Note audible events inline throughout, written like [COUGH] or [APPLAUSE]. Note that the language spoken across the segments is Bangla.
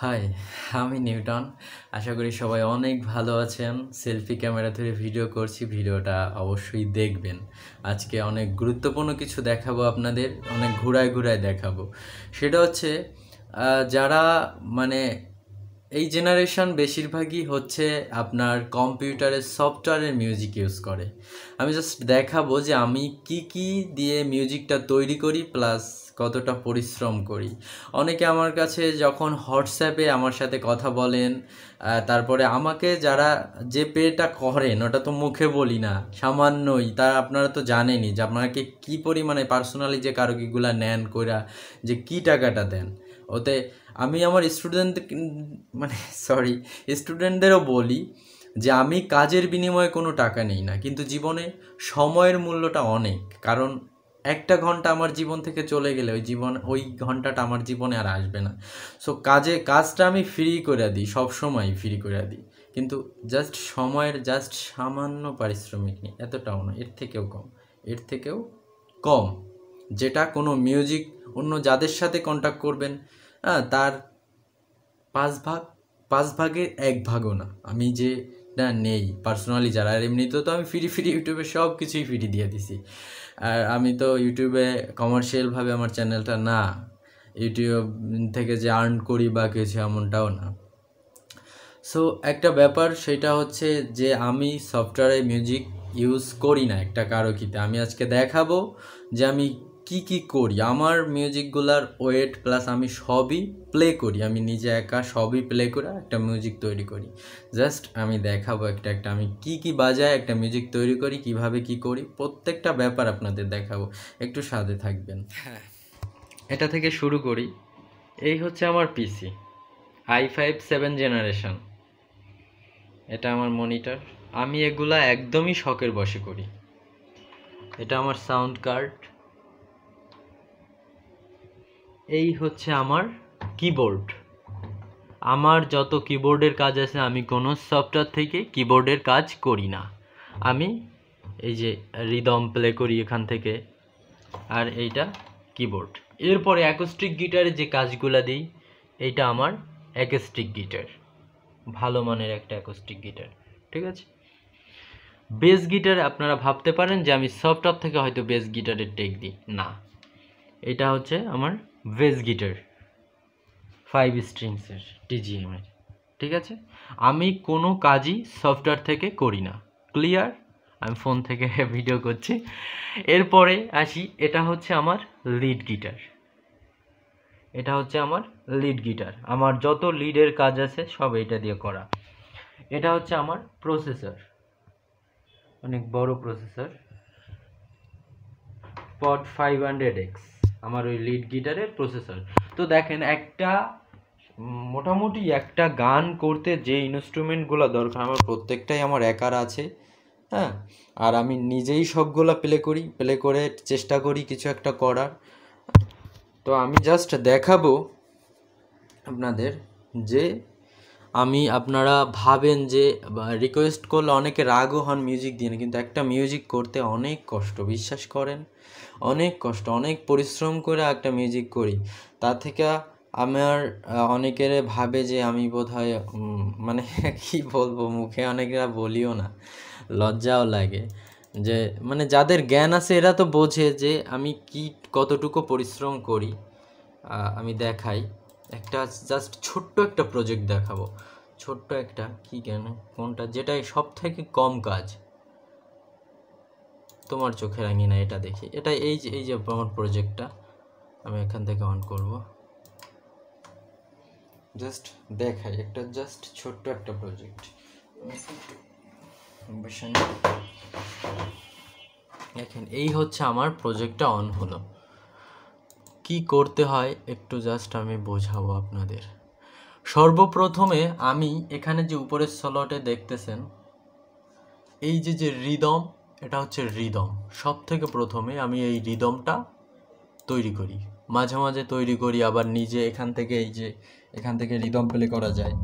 হাই আমি নিউটন আশা করি সবাই অনেক ভালো আছেন সেলফি ক্যামেরা ধরে ভিডিও করছি ভিডিওটা অবশ্যই দেখবেন আজকে অনেক গুরুত্বপূর্ণ কিছু দেখাবো আপনাদের অনেক ঘুরায় ঘুরায় দেখাবো সেটা হচ্ছে যারা মানে এই জেনারেশন বেশিরভাগই হচ্ছে আপনার কম্পিউটারের সফটওয়্যারের মিউজিক ইউজ করে আমি জাস্ট দেখাবো যে আমি কি কি দিয়ে মিউজিকটা তৈরি করি প্লাস কতটা পরিশ্রম করি অনেকে আমার কাছে যখন হোয়াটসঅ্যাপে আমার সাথে কথা বলেন তারপরে আমাকে যারা যে পেটা করেন ওটা তো মুখে বলি না সামান্যই তা আপনারা তো জানেনই যে আপনাকে কি পরিমাণে পার্সোনালি যে কারো কিগুলা নেন করা যে কি টাকাটা দেন ওতে আমি আমার স্টুডেন্ট মানে সরি স্টুডেন্টদেরও বলি যে আমি কাজের বিনিময়ে কোনো টাকা নিই না কিন্তু জীবনে সময়ের মূল্যটা অনেক কারণ একটা ঘন্টা আমার জীবন থেকে চলে গেলে ওই জীবন ওই ঘন্টাটা আমার জীবনে আর আসবে না সো কাজে কাজটা আমি ফ্রি করে দিই সবসময় ফ্রি করে দিই কিন্তু জাস্ট সময়ের জাস্ট সামান্য পারিশ্রমিক নেই এতটাও না এর থেকেও কম এর থেকেও কম যেটা কোনো মিউজিক অন্য যাদের সাথে কন্ট্যাক্ট করবেন হ্যাঁ তার পাঁচ ভাগ পাঁচ ভাগের এক ভাগও না আমি যে না নেই পার্সোনালি যারা আর এমনিতে তো আমি ফ্রি ফ্রি ইউটিউবে সব কিছুই ফ্রি দিয়ে দিছি আর আমি তো ইউটিউবে কমার্শিয়ালভাবে আমার চ্যানেলটা না ইউটিউব থেকে যে আর্ন করি বা কিছু এমনটাও না সো একটা ব্যাপার সেটা হচ্ছে যে আমি সফটওয়্যারে মিউজিক ইউজ করি না একটা কারো কিতে আমি আজকে দেখাবো যে আমি কি কি করি আমার মিউজিকগুলার ওয়েট প্লাস আমি সবই প্লে করি আমি নিজে একা সবই প্লে করে একটা মিউজিক তৈরি করি জাস্ট আমি দেখাবো একটা একটা আমি কি কি বাজায় একটা মিউজিক তৈরি করি কিভাবে কি করি প্রত্যেকটা ব্যাপার আপনাদের দেখাবো একটু সাথে থাকবেন হ্যাঁ এটা থেকে শুরু করি এই হচ্ছে আমার PC I five seven generation এটা আমার মনিটর আমি এগুলা একদমই শখের বসে করি এটা আমার সাউন্ড কার্ড এই হচ্ছে আমার কিবোর্ড আমার যত কিবোর্ডের কাজ আছে আমি কোনো সফটওয়্যার থেকে কিবোর্ডের কাজ করি না আমি এই যে রিদম প্লে করি এখান থেকে আর এইটা কিবোর্ড এরপরে অ্যাকোস্টিক গিটারে যে কাজগুলো দিই এইটা আমার অ্যাকোস্টিক গিটার ভালো মানের একটা অ্যাকোস্টিক গিটার ঠিক আছে বেস গিটার আপনারা ভাবতে পারেন যে আমি সফটওয়্যার থেকে হয়তো বেস গিটারের টেক দিই না এটা হচ্ছে আমার বেস গিটার ফাইভ স্ট্রিংসের টিজিএমের ঠিক আছে আমি কোনো কাজই সফটওয়্যার থেকে করি না ক্লিয়ার আমি ফোন থেকে ভিডিও [LAUGHS] করছি এরপরে আসি এটা হচ্ছে আমার লিড গিটার এটা হচ্ছে আমার লিড গিটার আমার যত লিডের কাজ আছে সব এটা দিয়ে করা এটা হচ্ছে আমার প্রসেসর অনেক বড় প্রসেসর পট ফাইভ হান্ড্রেড এক্স আমার ওই লিড গিটারের প্রসেসর তো দেখেন একটা মোটামুটি একটা গান করতে যে ইনস্ট্রুমেন্টগুলো দরকার আমার প্রত্যেকটাই আমার একার আছে হ্যাঁ আর আমি নিজেই সবগুলো প্লে করি প্লে করে চেষ্টা করি কিছু একটা করার তো আমি জাস্ট দেখাবো আপনাদের যে আমি আপনারা ভাবেন যে রিকোয়েস্ট করলে অনেকে রাগও হন মিউজিক দিয়ে কিন্তু একটা মিউজিক করতে অনেক কষ্ট বিশ্বাস করেন অনেক কষ্ট অনেক পরিশ্রম করে একটা মিউজিক করি তা থেকে আমার অনেকের ভাবে যে আমি বোধ মানে [LAUGHS] কি বলবো মুখে অনেকেরা বলিও না লজ্জাও লাগে যে মানে যাদের জ্ঞান আছে এরা তো বোঝে যে আমি কি কতটুকু পরিশ্রম করি আমি দেখাই একটা জাস্ট ছোট্ট একটা প্রজেক্ট দেখাবো ছোট্ট একটা কি কেন কোনটা যেটাই সব থেকে কম কাজ তোমার চোখে রাঙি না এটা দেখি এটা এই যে এই যে আমার প্রজেক্টটা আমি এখান থেকে অন করব জাস্ট দেখাই একটা জাস্ট ছোট্ট একটা প্রজেক্ট দেখেন এই হচ্ছে আমার প্রজেক্টটা অন হলো কি করতে হয় একটু জাস্ট আমি বোঝাবো আপনাদের সর্বপ্রথমে আমি এখানে যে উপরের স্লটে দেখতেছেন এই যে যে রিদম এটা হচ্ছে রিদম সব থেকে প্রথমে আমি এই রিদমটা তৈরি করি মাঝে মাঝে তৈরি করি আবার নিজে এখান থেকে এই যে এখান থেকে রিদম প্লে করা যায়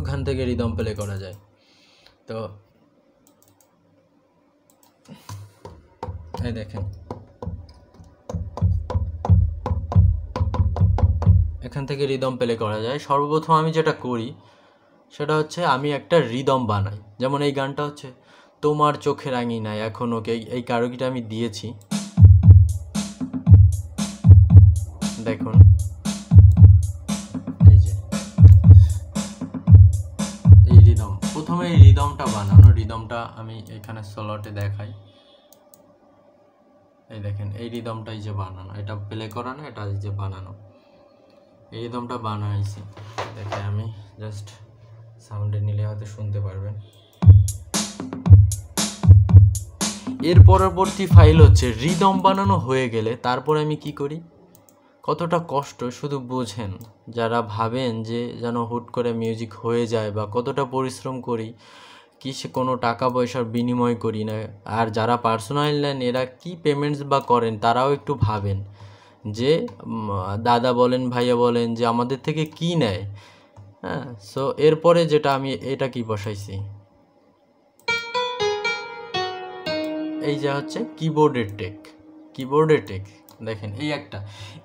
ওখান থেকে রিদম প্লে করা যায় তো এই দেখেন এখান থেকে রিদম প্লে করা যায় সর্বপ্রথম আমি যেটা করি সেটা হচ্ছে আমি একটা রিদম বানাই যেমন এই গানটা হচ্ছে তোমার চোখে রাঙি নাই এখন ওকে এই কারকিটা আমি দিয়েছি দেখুন এই এই রিদম প্রথমে এই রিদমটা বানানো রিদমটা আমি এখানে সলটে দেখাই এই দেখেন এই রিদমটাই যে বানানো এটা প্লে করানো এটা যে বানানো এই দমটা বানা হয়েছে দেখে আমি জাস্ট সাউন্ডে নিলে হয়তো শুনতে পারবেন এর পরবর্তী ফাইল হচ্ছে রিদম বানানো হয়ে গেলে তারপর আমি কি করি কতটা কষ্ট শুধু বোঝেন যারা ভাবেন যে যেন হুট করে মিউজিক হয়ে যায় বা কতটা পরিশ্রম করি কি সে কোনো টাকা পয়সার বিনিময় করি না আর যারা পার্সোনাল নেন এরা কি পেমেন্টস বা করেন তারাও একটু ভাবেন যে দাদা বলেন ভাইয়া বলেন যে আমাদের থেকে কি নেয় হ্যাঁ সো এরপরে যেটা আমি এটা কি বসাইছি এই যে হচ্ছে কিবোর্ডের টেক কিবোর্ডের টেক দেখেন এই একটা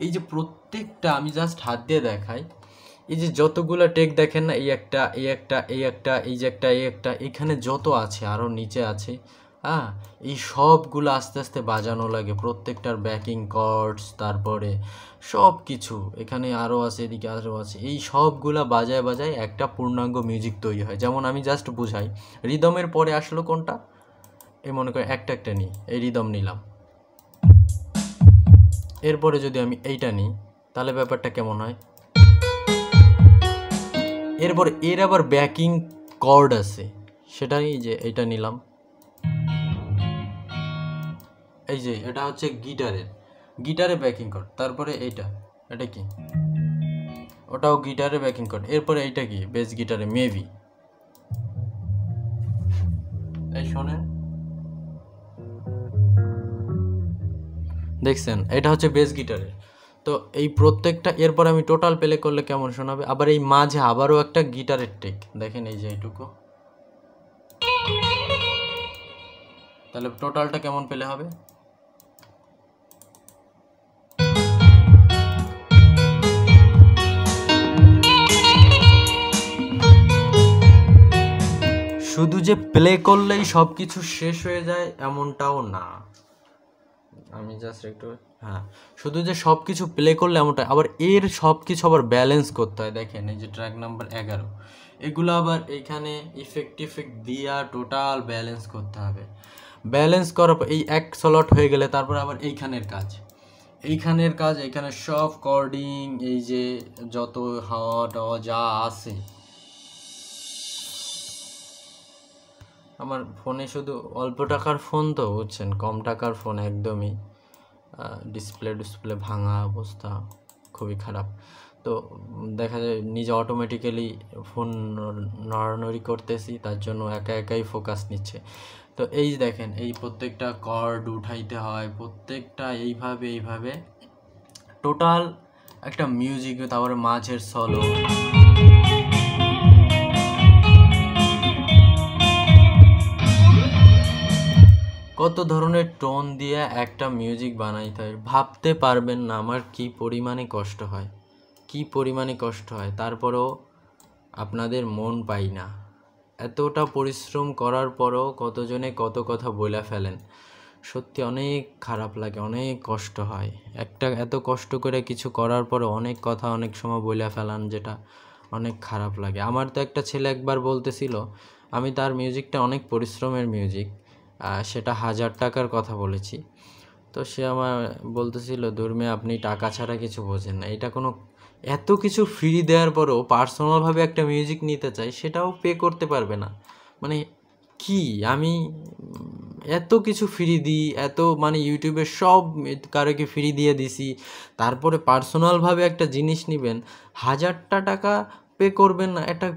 এই যে প্রত্যেকটা আমি জাস্ট হাত দিয়ে দেখাই এই যে যতগুলো টেক দেখেন না এই একটা এই একটা এই একটা এই যে একটা এই একটা এখানে যত আছে আরও নিচে আছে হ্যাঁ এই সবগুলো আস্তে আস্তে বাজানো লাগে প্রত্যেকটার ব্যাকিং কর্ডস তারপরে সব কিছু এখানে আরও আছে এদিকে আরও আছে এই সবগুলা বাজায় বাজায় একটা পূর্ণাঙ্গ মিউজিক তৈরি হয় যেমন আমি জাস্ট বুঝাই রিদমের পরে আসলো কোনটা এই মনে করে একটা একটা নিই এই রিদম নিলাম এরপরে যদি আমি এইটা নিই তাহলে ব্যাপারটা কেমন হয় এরপর এর আবার ব্যাকিং কর্ড আছে সেটাই যে এটা নিলাম এই যে এটা হচ্ছে গিটারের গিটারে ব্যাকিং কর তারপরে এইটা এটা কি ওটাও গিটারে ব্যাকিং কর এরপরে এইটা কি বেস গিটারে মেবি এই শোনেন দেখছেন এটা হচ্ছে বেস গিটারের তো এই প্রত্যেকটা এরপর আমি টোটাল প্লে করলে কেমন শোনাবে আবার এই মাঝে আবারও একটা গিটারের টেক দেখেন এই যে এইটুকু তাহলে টোটালটা কেমন পেলে হবে যে প্লে করলেই সব কিছু শেষ হয়ে যায় এমনটাও না আমি জাস্ট একটু হ্যাঁ শুধু যে সব কিছু প্লে করলে এমনটা আবার এর সব কিছু আবার ব্যালেন্স করতে হয় দেখেন এই যে ট্র্যাক নাম্বার এগারো এগুলো আবার এইখানে ইফেক্ট ইফেক্ট দিয়া টোটাল ব্যালেন্স করতে হবে ব্যালেন্স করার পর এই এক সলট হয়ে গেলে তারপর আবার এইখানের কাজ এইখানের কাজ এখানে সব কর্ডিং এই যে যত হাওয়া টাওয়া যা আছে আমার ফোনে শুধু অল্প টাকার ফোন তো বুঝছেন কম টাকার ফোন একদমই ডিসপ্লে ডিসপ্লে ভাঙা অবস্থা খুবই খারাপ তো দেখা যায় নিজে অটোমেটিক্যালি ফোন নড়ানড়ি করতেছি তার জন্য একা একাই ফোকাস নিচ্ছে তো এই দেখেন এই প্রত্যেকটা কর্ড উঠাইতে হয় প্রত্যেকটা এইভাবে এইভাবে টোটাল একটা মিউজিক তারপরে মাঝের সলো কত ধরনের টোন দিয়ে একটা মিউজিক বানাইতে হয় ভাবতে পারবেন না আমার কি পরিমাণে কষ্ট হয় কি পরিমাণে কষ্ট হয় তারপরও আপনাদের মন পাই না এতটা পরিশ্রম করার পরও কতজনে কত কথা বলে ফেলেন সত্যি অনেক খারাপ লাগে অনেক কষ্ট হয় একটা এত কষ্ট করে কিছু করার পরে অনেক কথা অনেক সময় বলে ফেলান যেটা অনেক খারাপ লাগে আমার তো একটা ছেলে একবার বলতেছিল আমি তার মিউজিকটা অনেক পরিশ্রমের মিউজিক সেটা হাজার টাকার কথা বলেছি তো সে আমার বলতেছিল ধর্মে আপনি টাকা ছাড়া কিছু বোঝেন না এটা কোনো এত কিছু ফ্রি দেওয়ার পরেও পার্সোনালভাবে একটা মিউজিক নিতে চাই সেটাও পে করতে পারবে না মানে কি আমি এত কিছু ফ্রি দিই এত মানে ইউটিউবে সব কারোকে ফ্রি দিয়ে দিছি তারপরে পার্সোনালভাবে একটা জিনিস নেবেন হাজারটা টাকা পে করবেন না একটা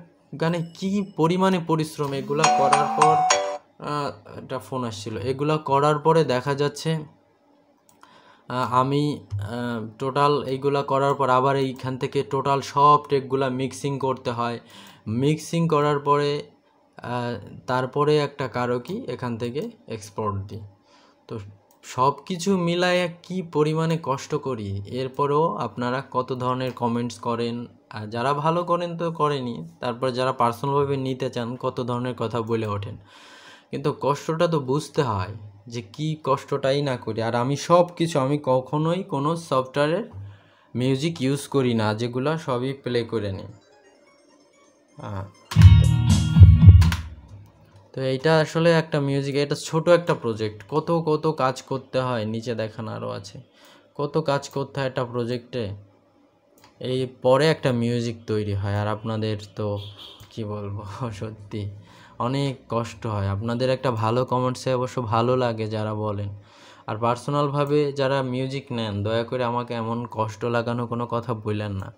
গানে কি পরিমাণে পরিশ্রম এগুলো করার পর একটা ফোন আসছিল এগুলো করার পরে দেখা যাচ্ছে আমি টোটাল এইগুলা করার পর আবার এইখান থেকে টোটাল সব টেকগুলা মিক্সিং করতে হয় মিক্সিং করার পরে তারপরে একটা কারো কি এখান থেকে এক্সপোর্ট দিই তো সব কিছু মিলায় কি পরিমাণে কষ্ট করি এরপরেও আপনারা কত ধরনের কমেন্টস করেন আর যারা ভালো করেন তো করেনি তারপর যারা পার্সোনালভাবে নিতে চান কত ধরনের কথা বলে ওঠেন কিন্তু কষ্টটা তো বুঝতে হয় যে কি কষ্টটাই না করি আর আমি সব কিছু আমি কখনোই কোনো সফটওয়্যারের মিউজিক ইউজ করি না যেগুলো সবই প্লে করে নিই তো এইটা আসলে একটা মিউজিক এটা ছোট একটা প্রজেক্ট কত কত কাজ করতে হয় নিচে দেখানো আরও আছে কত কাজ করতে হয় একটা প্রজেক্টে এই পরে একটা মিউজিক তৈরি হয় আর আপনাদের তো কি বলবো [LAUGHS] সত্যি অনেক কষ্ট হয় আপনাদের একটা ভালো কমেন্টসে অবশ্য ভালো লাগে যারা বলেন আর পার্সোনালভাবে যারা মিউজিক নেন দয়া করে আমাকে এমন কষ্ট লাগানো কোনো কথা বললেন না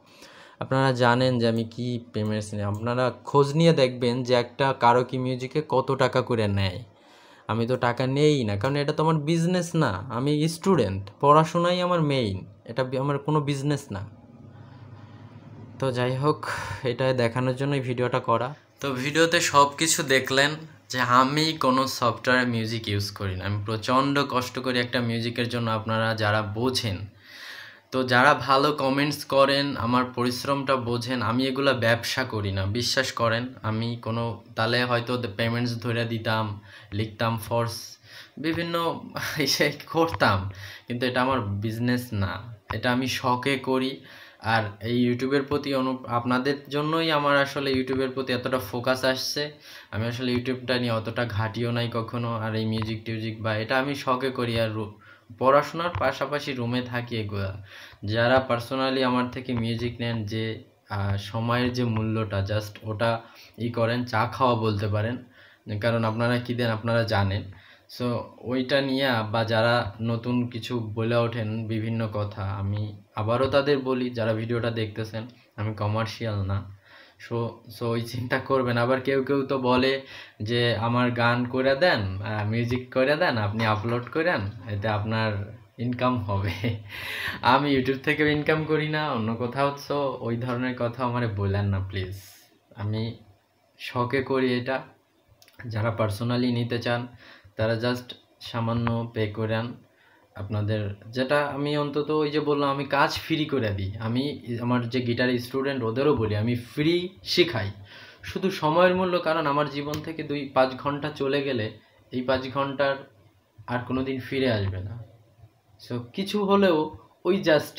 আপনারা জানেন যে আমি কী পেমেন্টস নিই আপনারা খোঁজ নিয়ে দেখবেন যে একটা কারো কি মিউজিকে কত টাকা করে নেয় আমি তো টাকা নেই না কারণ এটা তো আমার বিজনেস না আমি স্টুডেন্ট পড়াশোনাই আমার মেইন এটা আমার কোনো বিজনেস না তো যাই হোক এটা দেখানোর জন্যই ভিডিওটা করা তো ভিডিওতে সব কিছু দেখলেন যে আমি কোনো সফটওয়্যার মিউজিক ইউজ করি না আমি প্রচণ্ড কষ্ট করি একটা মিউজিকের জন্য আপনারা যারা বোঝেন তো যারা ভালো কমেন্টস করেন আমার পরিশ্রমটা বোঝেন আমি এগুলো ব্যবসা করি না বিশ্বাস করেন আমি কোনো তাহলে হয়তো পেমেন্টস ধরে দিতাম লিখতাম ফর্স বিভিন্ন [LAUGHS] করতাম কিন্তু এটা আমার বিজনেস না এটা আমি শখে করি আর এই ইউটিউবের প্রতি অনু আপনাদের জন্যই আমার আসলে ইউটিউবের প্রতি এতটা ফোকাস আসছে আমি আসলে ইউটিউবটা নিয়ে অতটা ঘাটিও নাই কখনো আর এই মিউজিক টিউজিক বা এটা আমি শখে করি আর পড়াশোনার পাশাপাশি রুমে থাকি এগুলা যারা পার্সোনালি আমার থেকে মিউজিক নেন যে সময়ের যে মূল্যটা জাস্ট ওটা ই করেন চা খাওয়া বলতে পারেন কারণ আপনারা কী দেন আপনারা জানেন সো ওইটা নিয়ে বা যারা নতুন কিছু বলে ওঠেন বিভিন্ন কথা আমি আবারও তাদের বলি যারা ভিডিওটা দেখতেছেন আমি কমার্শিয়াল না সো সো ওই চিন্তা করবেন আবার কেউ কেউ তো বলে যে আমার গান করে দেন মিউজিক করে দেন আপনি আপলোড করেন এতে আপনার ইনকাম হবে আমি ইউটিউব থেকেও ইনকাম করি না অন্য কোথাও সো ওই ধরনের কথা আমার বলেন না প্লিজ আমি শখে করি এটা যারা পার্সোনালি নিতে চান তারা জাস্ট সামান্য পে করেন আপনাদের যেটা আমি অন্তত ওই যে বললাম আমি কাজ ফ্রি করে দিই আমি আমার যে গিটার স্টুডেন্ট ওদেরও বলি আমি ফ্রি শেখাই শুধু সময়ের মূল্য কারণ আমার জীবন থেকে দুই পাঁচ ঘন্টা চলে গেলে এই পাঁচ ঘন্টার আর কোনো দিন ফিরে আসবে না সো কিছু হলেও ওই জাস্ট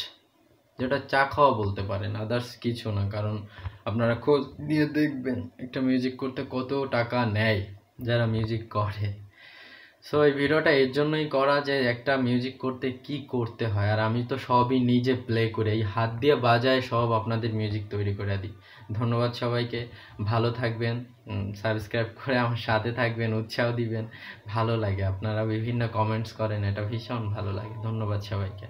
যেটা চা খাওয়া বলতে পারেন আদার্স কিছু না কারণ আপনারা খোঁজ দিয়ে দেখবেন একটা মিউজিক করতে কত টাকা নেয় যারা মিউজিক করে সো এই ভিডিওটা এর জন্যই করা যে একটা মিউজিক করতে কি করতে হয় আর আমি তো সবই নিজে প্লে করে এই হাত দিয়ে বাজায় সব আপনাদের মিউজিক তৈরি করে দিই ধন্যবাদ সবাইকে ভালো থাকবেন সাবস্ক্রাইব করে আমার সাথে থাকবেন উৎসাহ দিবেন ভালো লাগে আপনারা বিভিন্ন কমেন্টস করেন এটা ভীষণ ভালো লাগে ধন্যবাদ সবাইকে